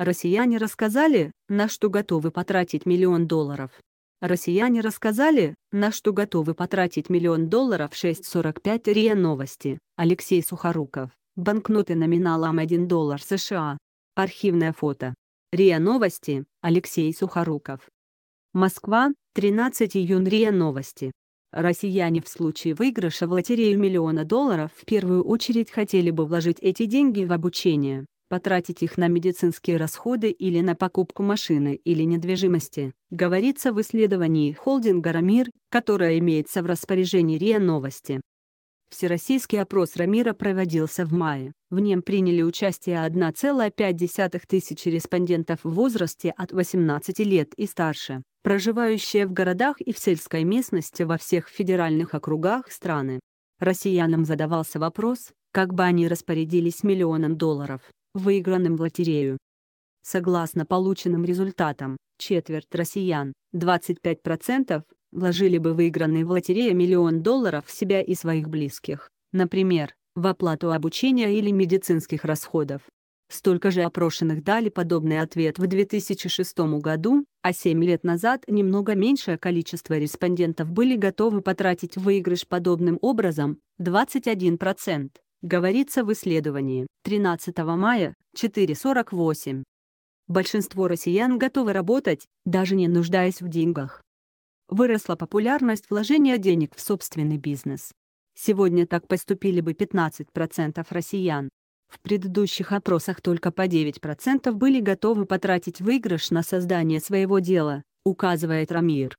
Россияне рассказали, на что готовы потратить миллион долларов. Россияне рассказали, на что готовы потратить миллион долларов 6.45 РИА Новости, Алексей Сухоруков, банкноты номиналом 1 доллар США. Архивное фото. РИА Новости, Алексей Сухоруков. Москва, 13 июня РИА Новости. Россияне в случае выигрыша в лотерею миллиона долларов в первую очередь хотели бы вложить эти деньги в обучение, потратить их на медицинские расходы или на покупку машины или недвижимости, говорится в исследовании холдинга «Рамир», которое имеется в распоряжении РИА Новости. Всероссийский опрос «Рамира» проводился в мае. В нем приняли участие 1,5 тысячи респондентов в возрасте от 18 лет и старше, проживающие в городах и в сельской местности во всех федеральных округах страны. Россиянам задавался вопрос, как бы они распорядились миллионом долларов, выигранным в лотерею. Согласно полученным результатам, четверть россиян, 25%, вложили бы выигранный в лотерею миллион долларов в себя и своих близких, например, в оплату обучения или медицинских расходов. Столько же опрошенных дали подобный ответ в 2006 году, а 7 лет назад немного меньшее количество респондентов были готовы потратить выигрыш подобным образом – 21% говорится в исследовании 13 мая 4.48. Большинство россиян готовы работать, даже не нуждаясь в деньгах. Выросла популярность вложения денег в собственный бизнес. Сегодня так поступили бы 15% россиян. В предыдущих опросах только по 9% были готовы потратить выигрыш на создание своего дела, указывает Рамир.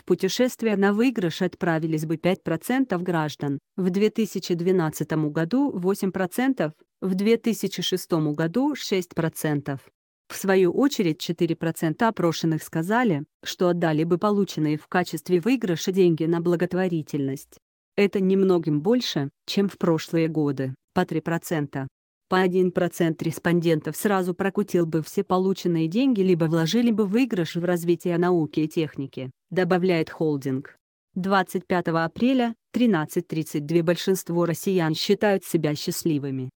В путешествие на выигрыш отправились бы 5% граждан, в 2012 году 8%, в 2006 году 6%. В свою очередь 4% опрошенных сказали, что отдали бы полученные в качестве выигрыша деньги на благотворительность. Это немногим больше, чем в прошлые годы, по 3% по 1% респондентов сразу прокутил бы все полученные деньги либо вложили бы выигрыш в развитие науки и техники, добавляет холдинг. 25 апреля, 13.32 большинство россиян считают себя счастливыми.